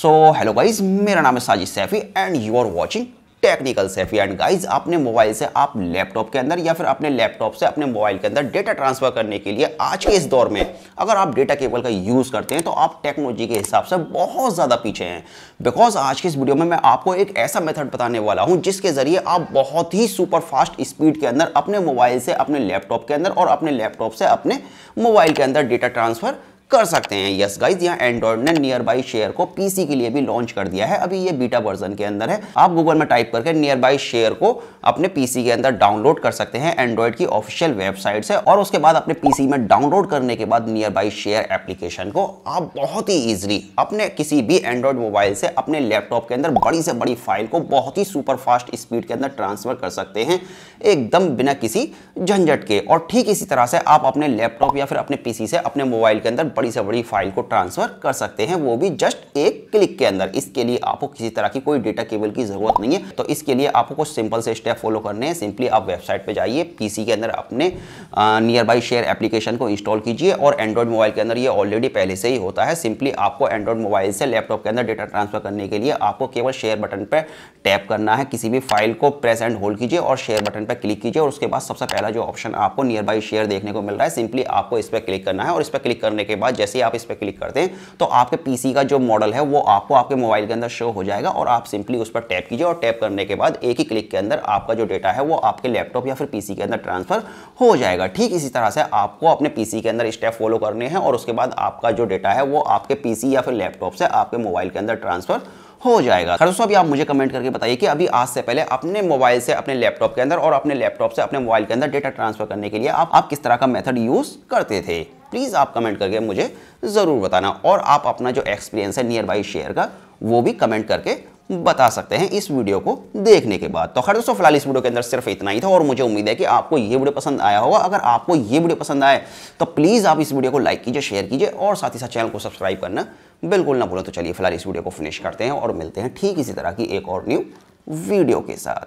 so hello guys मेरा नाम है Sajid Saifi and you are watching technical Saifi and guys अपने मोबाइल से आप लैपटॉप के अंदर या फिर अपने लैपटॉप से अपने मोबाइल के अंदर डेटा ट्रांसफर करने के लिए आज के इस दौर में अगर आप डेटा केबल का यूज़ करते हैं तो आप टेक्नोलॉजी के हिसाब से बहुत ज़्यादा पीछे हैं बिकॉज आज की इस वीडियो में मैं आपको एक ऐसा मेथड बताने वाला हूँ जिसके ज़रिए आप बहुत ही सुपर फास्ट स्पीड के अंदर अपने मोबाइल से अपने लैपटॉप के अंदर और अपने लैपटॉप से अपने मोबाइल के अंदर डेटा ट्रांसफ़र कर सकते हैं यस गाइज यहाँ एंड्रॉइड ने नियर बाई शेयर को पीसी के लिए भी लॉन्च कर दिया है अभी ये बीटा वर्जन के अंदर है आप गूगल में टाइप करके नियर बाई शेयर को अपने पीसी के अंदर डाउनलोड कर सकते हैं एंड्रॉइड की ऑफिशियल वेबसाइट से और उसके बाद अपने पीसी में डाउनलोड करने के बाद नियर बाई शेयर एप्लीकेशन को आप बहुत ही ईजिली अपने किसी भी एंड्रॉयड मोबाइल से अपने लैपटॉप के अंदर बड़ी से बड़ी फाइल को बहुत ही सुपर फास्ट स्पीड के अंदर ट्रांसफर कर सकते हैं एकदम बिना किसी झंझट के और ठीक इसी तरह से आप अपने लैपटॉप या फिर अपने पीसी से अपने मोबाइल के अंदर बड़ी से बड़ी फाइल को ट्रांसफ़र कर सकते हैं वो भी जस्ट एक क्लिक के अंदर इसके लिए आपको किसी तरह की कोई डेटा केबल की ज़रूरत नहीं है तो इसके लिए आपको कुछ सिंपल से स्टेप फॉलो करने हैं सिंपली आप वेबसाइट पर जाइए पीसी के अंदर अपने नियर बाई शेयर एप्लीकेशन को इंस्टॉल कीजिए और एंड्रॉइड मोबाइल के अंदर ये ऑलरेडी पहले से ही होता है सिंपली आपको एंड्रॉयड मोबाइल से लैपटॉप के अंदर डेटा ट्रांसफ़र करने के लिए आपको केवल शेयर बटन पर टैप करना है किसी भी फाइल को प्रेस एंड होल्ड कीजिए और शेयर बटन पर क्लिक कीजिए और उसके बाद सबसे पहला जो ऑप्शन आपको नियर बाई शेयर देखने को मिल रहा है सिंपली आपको इस पर क्लिक करना है और इस पर क्लिक करने के बाद बाद जैसे ही आप इस पर क्लिक करते हैं तो आपके पीसी का जो मॉडल है वो आपको आपके मोबाइल के अंदर शो हो जाएगा और आप सिंपली उस पर टैप कीजिए और टैप करने के बाद एक ही क्लिक के अंदर आपका जो डेटा है वो आपके लैपटॉप या फिर पीसी के अंदर ट्रांसफर हो जाएगा ठीक इसी तरह से आपको अपने पीसी के अंदर स्टेप फॉलो करने हैं और उसके बाद आपका जो डेटा है वो आपके पीसी या फिर लैपटॉप से आपके मोबाइल के अंदर ट्रांसफर हो जाएगा खर दोस्तों अभी आप मुझे कमेंट करके बताइए कि अभी आज से पहले अपने मोबाइल से अपने लैपटॉप के अंदर और अपने लैपटॉप से अपने मोबाइल के अंदर डेटा ट्रांसफर करने के लिए आप, आप किस तरह का मेथड यूज करते थे प्लीज़ आप कमेंट करके मुझे ज़रूर बताना और आप अपना जो एक्सपीरियंस है नियर बाई शेयर का वो भी कमेंट करके बता सकते हैं इस वीडियो को देखने के बाद तो खैर दोस्तों फिलहाल इस वीडियो के अंदर सिर्फ इतना ही था और मुझे उम्मीद है कि आपको ये वीडियो पसंद आया होगा अगर आपको ये वीडियो पसंद आए तो प्लीज़ आप इस वीडियो को लाइक कीजिए शेयर कीजिए और साथ ही साथ चैनल को सब्सक्राइब करना बिल्कुल ना भूलें तो चलिए फिलहाल इस वीडियो को फिनिश करते हैं और मिलते हैं ठीक इसी तरह की एक और न्यू वीडियो के साथ